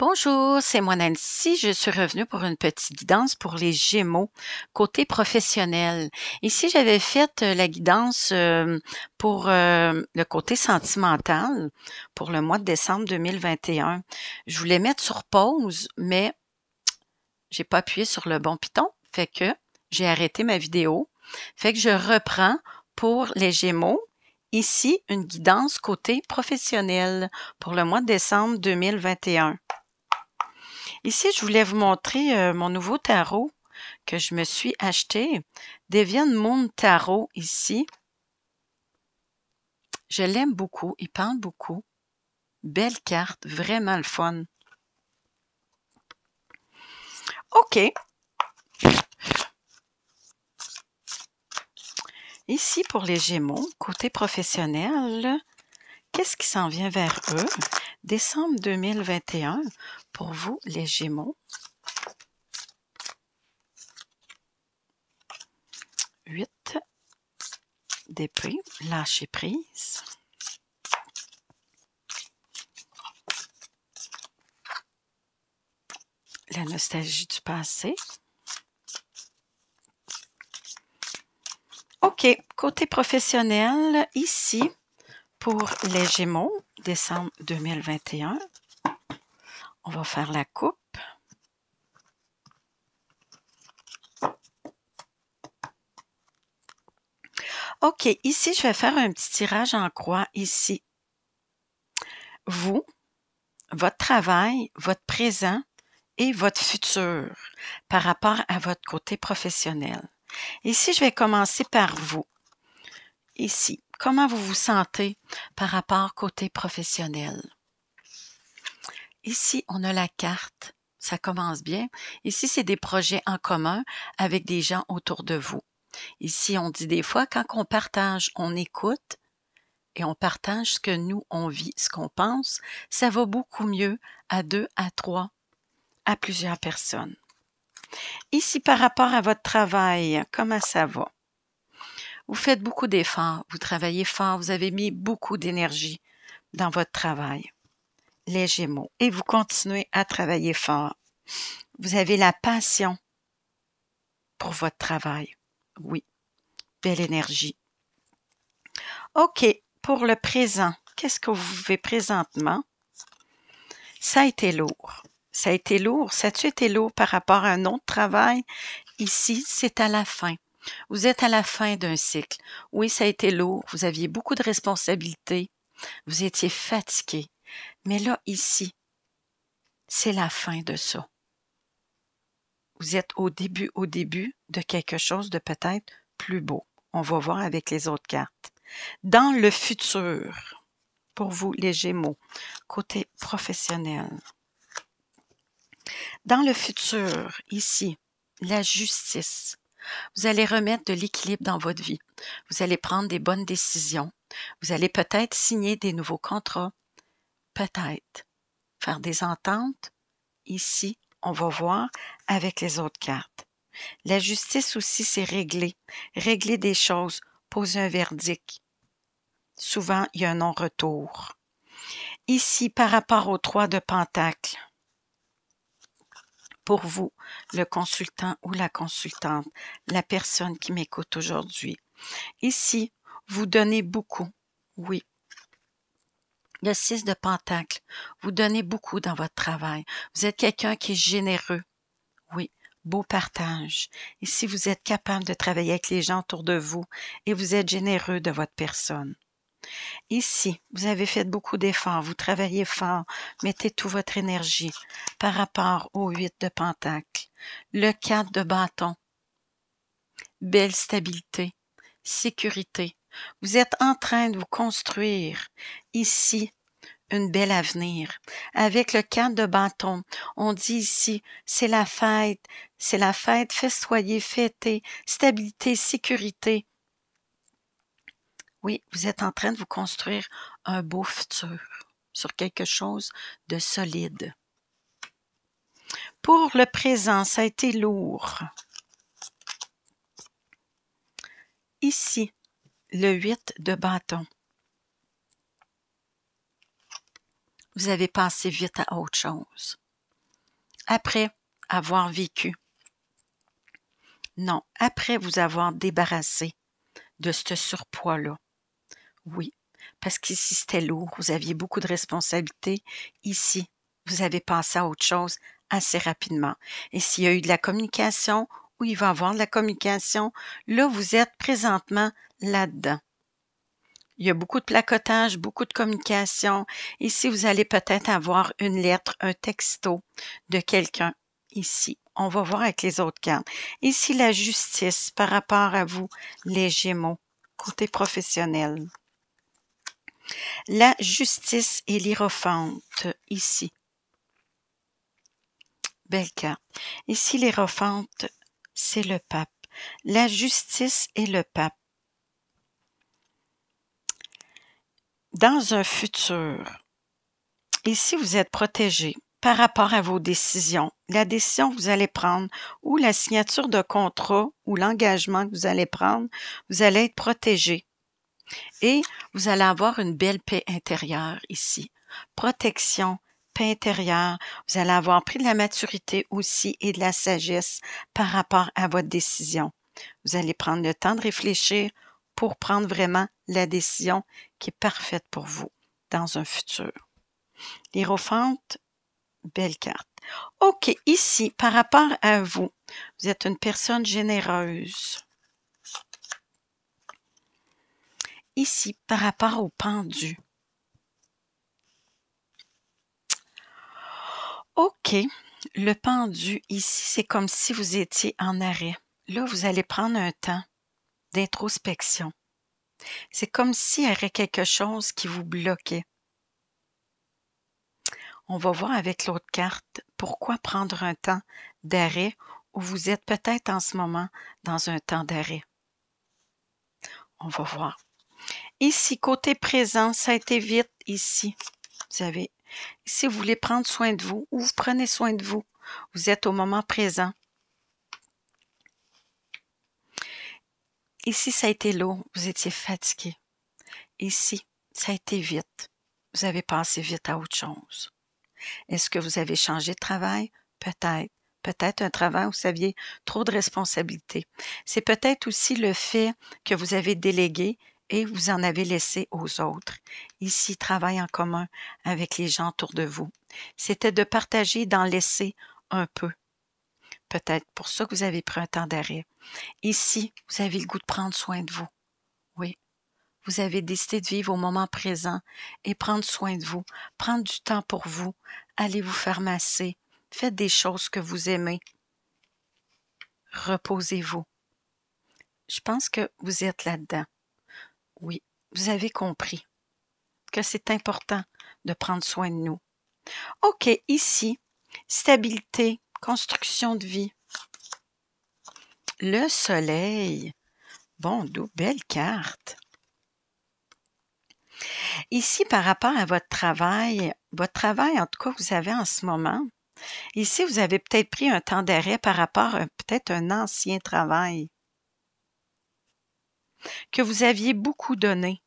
Bonjour, c'est moi Nancy. Je suis revenue pour une petite guidance pour les Gémeaux côté professionnel. Ici, j'avais fait euh, la guidance euh, pour euh, le côté sentimental pour le mois de décembre 2021. Je voulais mettre sur pause, mais j'ai pas appuyé sur le bon piton, fait que j'ai arrêté ma vidéo. Fait que je reprends pour les Gémeaux Ici, une guidance côté professionnel pour le mois de décembre 2021. Ici, je voulais vous montrer euh, mon nouveau tarot que je me suis acheté. Devienne mon Tarot ici. Je l'aime beaucoup. Il parle beaucoup. Belle carte. Vraiment le fun. OK. Ici, pour les Gémeaux, côté professionnel, Qu'est-ce qui s'en vient vers eux? Décembre 2021, pour vous, les Gémeaux. 8 dépris, lâcher prise. La nostalgie du passé. OK, côté professionnel, ici, pour les Gémeaux, décembre 2021, on va faire la coupe. OK, ici, je vais faire un petit tirage en croix ici. Vous, votre travail, votre présent et votre futur par rapport à votre côté professionnel. Ici, je vais commencer par vous. Ici, comment vous vous sentez par rapport côté professionnel. Ici, on a la carte. Ça commence bien. Ici, c'est des projets en commun avec des gens autour de vous. Ici, on dit des fois, quand on partage, on écoute et on partage ce que nous, on vit, ce qu'on pense, ça va beaucoup mieux à deux, à trois, à plusieurs personnes. Ici, par rapport à votre travail, comment ça va? Vous faites beaucoup d'efforts, vous travaillez fort, vous avez mis beaucoup d'énergie dans votre travail. Les Gémeaux. Et vous continuez à travailler fort. Vous avez la passion pour votre travail. Oui. Belle énergie. OK. Pour le présent, qu'est-ce que vous vivez présentement? Ça a été lourd. Ça a été lourd. Ça a été lourd par rapport à un autre travail? Ici, c'est à la fin. Vous êtes à la fin d'un cycle. Oui, ça a été lourd, vous aviez beaucoup de responsabilités, vous étiez fatigué. Mais là, ici, c'est la fin de ça. Vous êtes au début, au début de quelque chose de peut-être plus beau. On va voir avec les autres cartes. Dans le futur, pour vous les Gémeaux, côté professionnel. Dans le futur, ici, la justice. Vous allez remettre de l'équilibre dans votre vie. Vous allez prendre des bonnes décisions. Vous allez peut-être signer des nouveaux contrats. Peut-être. Faire des ententes. Ici, on va voir avec les autres cartes. La justice aussi, c'est régler. Régler des choses. Poser un verdict. Souvent, il y a un non-retour. Ici, par rapport aux trois de Pentacle, pour vous, le consultant ou la consultante, la personne qui m'écoute aujourd'hui. Ici, vous donnez beaucoup, oui. Le 6 de Pentacle, vous donnez beaucoup dans votre travail. Vous êtes quelqu'un qui est généreux, oui. Beau partage. Ici, vous êtes capable de travailler avec les gens autour de vous et vous êtes généreux de votre personne. Ici, vous avez fait beaucoup d'efforts, vous travaillez fort, mettez toute votre énergie par rapport au 8 de Pentacle, le 4 de bâton, belle stabilité, sécurité. Vous êtes en train de vous construire ici une belle avenir. Avec le 4 de bâton, on dit ici, c'est la fête, c'est la fête, festoyer, fêter, stabilité, sécurité. Oui, vous êtes en train de vous construire un beau futur sur quelque chose de solide. Pour le présent, ça a été lourd. Ici, le 8 de bâton. Vous avez pensé vite à autre chose. Après avoir vécu. Non, après vous avoir débarrassé de ce surpoids-là. Oui, parce qu'ici c'était lourd, vous aviez beaucoup de responsabilités. Ici, vous avez pensé à autre chose assez rapidement. Et s'il y a eu de la communication ou il va y avoir de la communication, là, vous êtes présentement là-dedans. Il y a beaucoup de placotage, beaucoup de communication. Ici, vous allez peut-être avoir une lettre, un texto de quelqu'un. Ici, on va voir avec les autres cartes. Ici, la justice par rapport à vous, les Gémeaux, côté professionnel. La justice et l'Hérophante, ici. Belle carte. Ici, l'Hérophante, c'est le pape. La justice et le pape. Dans un futur, ici, vous êtes protégé par rapport à vos décisions, la décision que vous allez prendre ou la signature de contrat ou l'engagement que vous allez prendre, vous allez être protégé et vous allez avoir une belle paix intérieure ici. Protection, paix intérieure. Vous allez avoir pris de la maturité aussi et de la sagesse par rapport à votre décision. Vous allez prendre le temps de réfléchir pour prendre vraiment la décision qui est parfaite pour vous dans un futur. L'hérophante, belle carte. OK, ici, par rapport à vous, vous êtes une personne généreuse. ici par rapport au pendu. OK, le pendu ici, c'est comme si vous étiez en arrêt. Là, vous allez prendre un temps d'introspection. C'est comme s'il y avait quelque chose qui vous bloquait. On va voir avec l'autre carte pourquoi prendre un temps d'arrêt où vous êtes peut-être en ce moment dans un temps d'arrêt. On va voir. Ici, côté présent, ça a été vite ici. Vous avez, si vous voulez prendre soin de vous ou vous prenez soin de vous, vous êtes au moment présent. Ici, ça a été lourd, vous étiez fatigué. Ici, ça a été vite. Vous avez passé vite à autre chose. Est-ce que vous avez changé de travail? Peut-être. Peut-être un travail où vous aviez trop de responsabilités. C'est peut-être aussi le fait que vous avez délégué et vous en avez laissé aux autres. Ici, travail en commun avec les gens autour de vous. C'était de partager, d'en laisser un peu. Peut-être pour ça que vous avez pris un temps d'arrêt. Ici, vous avez le goût de prendre soin de vous. Oui. Vous avez décidé de vivre au moment présent et prendre soin de vous, prendre du temps pour vous, allez vous faire masser, faites des choses que vous aimez. Reposez-vous. Je pense que vous êtes là-dedans. Oui, vous avez compris que c'est important de prendre soin de nous. OK, ici, stabilité, construction de vie. Le soleil. Bon, d'où belle carte. Ici, par rapport à votre travail, votre travail, en tout cas, vous avez en ce moment, ici, vous avez peut-être pris un temps d'arrêt par rapport à peut-être un ancien travail que vous aviez beaucoup donné.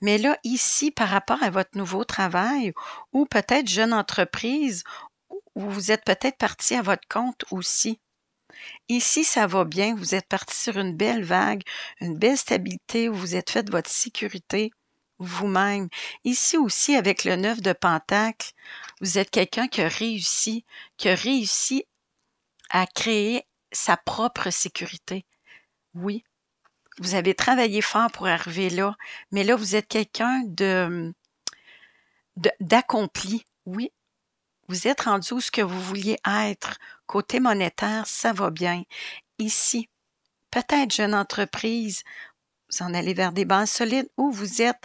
Mais là, ici, par rapport à votre nouveau travail ou peut-être jeune entreprise, où vous êtes peut-être parti à votre compte aussi. Ici, ça va bien, vous êtes parti sur une belle vague, une belle stabilité, où vous êtes fait votre sécurité vous-même. Ici aussi, avec le neuf de Pentacle, vous êtes quelqu'un qui a réussi, qui a réussi à créer sa propre sécurité. Oui, vous avez travaillé fort pour arriver là, mais là, vous êtes quelqu'un de, d'accompli. Oui, vous êtes rendu où ce que vous vouliez être. Côté monétaire, ça va bien. Ici, peut-être jeune entreprise, vous en allez vers des bases solides ou vous êtes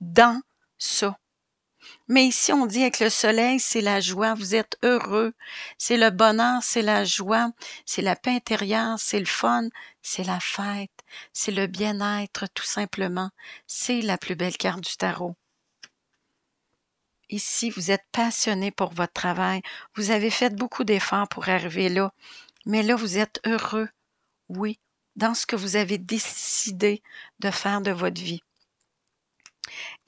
dans ça. Mais ici, on dit avec le soleil, c'est la joie, vous êtes heureux, c'est le bonheur, c'est la joie, c'est la paix intérieure, c'est le fun, c'est la fête, c'est le bien-être, tout simplement. C'est la plus belle carte du tarot. Ici, vous êtes passionné pour votre travail, vous avez fait beaucoup d'efforts pour arriver là, mais là, vous êtes heureux, oui, dans ce que vous avez décidé de faire de votre vie.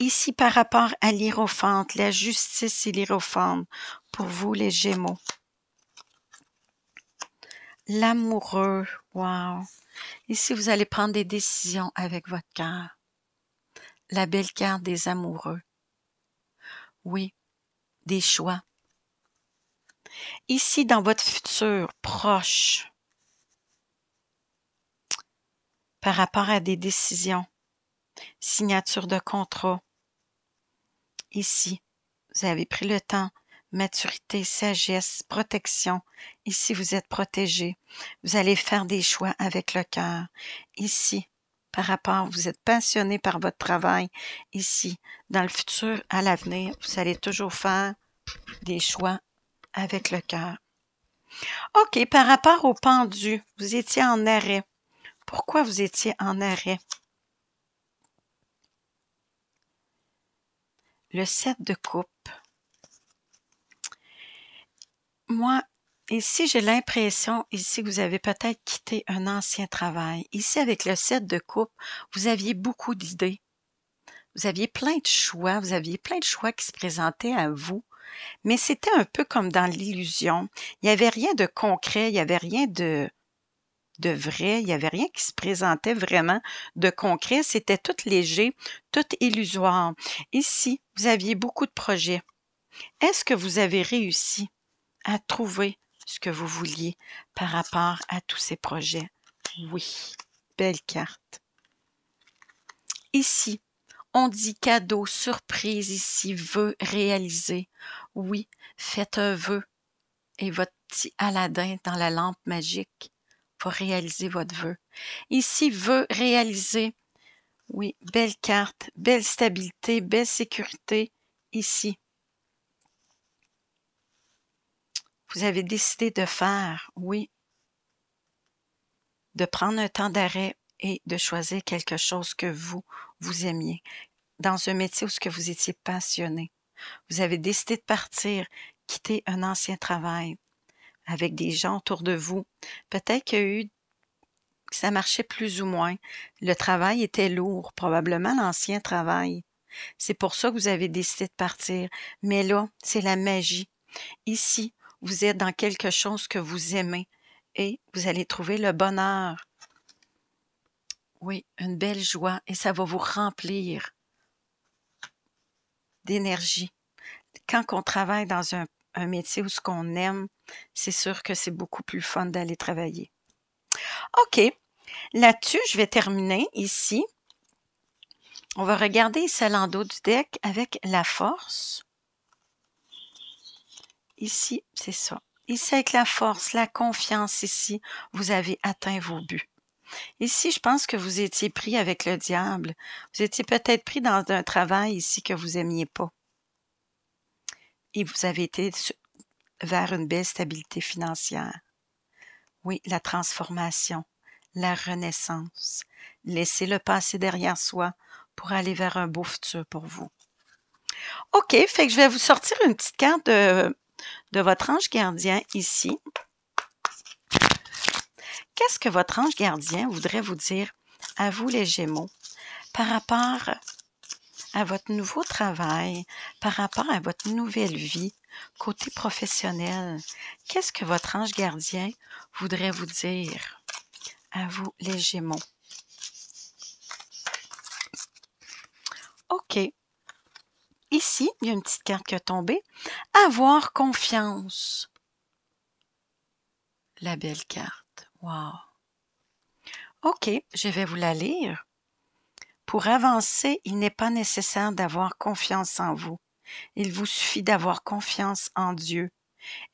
Ici, par rapport à l'Hérophante, la justice et l'Hérophante, pour vous, les Gémeaux. L'amoureux, wow. Ici, vous allez prendre des décisions avec votre cœur. La belle carte des amoureux. Oui, des choix. Ici, dans votre futur proche, par rapport à des décisions, signature de contrat, Ici, vous avez pris le temps, maturité, sagesse, protection. Ici, vous êtes protégé. Vous allez faire des choix avec le cœur. Ici, par rapport, vous êtes passionné par votre travail. Ici, dans le futur, à l'avenir, vous allez toujours faire des choix avec le cœur. OK, par rapport au pendu, vous étiez en arrêt. Pourquoi vous étiez en arrêt? le 7 de coupe. Moi, ici, j'ai l'impression, ici, vous avez peut-être quitté un ancien travail. Ici, avec le set de coupe, vous aviez beaucoup d'idées. Vous aviez plein de choix, vous aviez plein de choix qui se présentaient à vous mais c'était un peu comme dans l'illusion. Il n'y avait rien de concret, il n'y avait rien de, de vrai, il n'y avait rien qui se présentait vraiment de concret. C'était tout léger, tout illusoire. Ici, vous aviez beaucoup de projets. Est-ce que vous avez réussi à trouver ce que vous vouliez par rapport à tous ces projets? Oui, belle carte. Ici, on dit cadeau, surprise ici, veut réaliser. Oui, faites un vœu et votre petit Aladdin dans la lampe magique pour réaliser votre vœu. Ici, veut réaliser. Oui, belle carte, belle stabilité, belle sécurité ici. Vous avez décidé de faire, oui, de prendre un temps d'arrêt et de choisir quelque chose que vous, vous aimiez, dans un métier où ce que vous étiez passionné. Vous avez décidé de partir, quitter un ancien travail avec des gens autour de vous. Peut-être qu'il y a eu ça marchait plus ou moins. Le travail était lourd, probablement l'ancien travail. C'est pour ça que vous avez décidé de partir. Mais là, c'est la magie. Ici, vous êtes dans quelque chose que vous aimez et vous allez trouver le bonheur. Oui, une belle joie et ça va vous remplir d'énergie. Quand on travaille dans un, métier ou ce qu'on aime, c'est sûr que c'est beaucoup plus fun d'aller travailler. OK, Là-dessus, je vais terminer ici. On va regarder ici en dos du deck avec la force. Ici, c'est ça. Ici, avec la force, la confiance, ici, vous avez atteint vos buts. Ici, je pense que vous étiez pris avec le diable. Vous étiez peut-être pris dans un travail ici que vous aimiez pas. Et vous avez été vers une belle stabilité financière. Oui, la transformation la renaissance. Laissez le passé derrière soi pour aller vers un beau futur pour vous. OK, fait que je vais vous sortir une petite carte de, de votre ange gardien ici. Qu'est-ce que votre ange gardien voudrait vous dire à vous les Gémeaux par rapport à votre nouveau travail, par rapport à votre nouvelle vie, côté professionnel? Qu'est-ce que votre ange gardien voudrait vous dire? à vous les Gémeaux. OK. Ici, il y a une petite carte qui a tombé. Avoir confiance. La belle carte. Wow. OK, je vais vous la lire. Pour avancer, il n'est pas nécessaire d'avoir confiance en vous. Il vous suffit d'avoir confiance en Dieu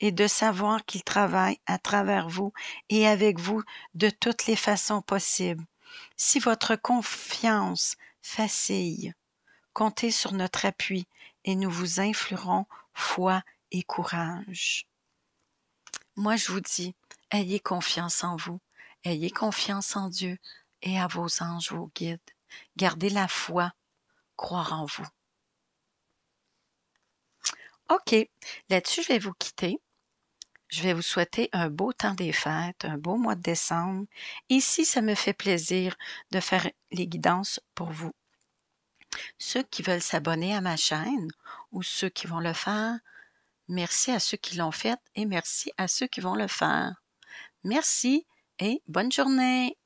et de savoir qu'il travaille à travers vous et avec vous de toutes les façons possibles. Si votre confiance facille, comptez sur notre appui et nous vous influerons foi et courage. Moi, je vous dis, ayez confiance en vous, ayez confiance en Dieu et à vos anges, vos guides. Gardez la foi, croire en vous. OK, là-dessus, je vais vous quitter. Je vais vous souhaiter un beau temps des fêtes, un beau mois de décembre. Ici, ça me fait plaisir de faire les guidances pour vous. Ceux qui veulent s'abonner à ma chaîne ou ceux qui vont le faire, merci à ceux qui l'ont fait et merci à ceux qui vont le faire. Merci et bonne journée.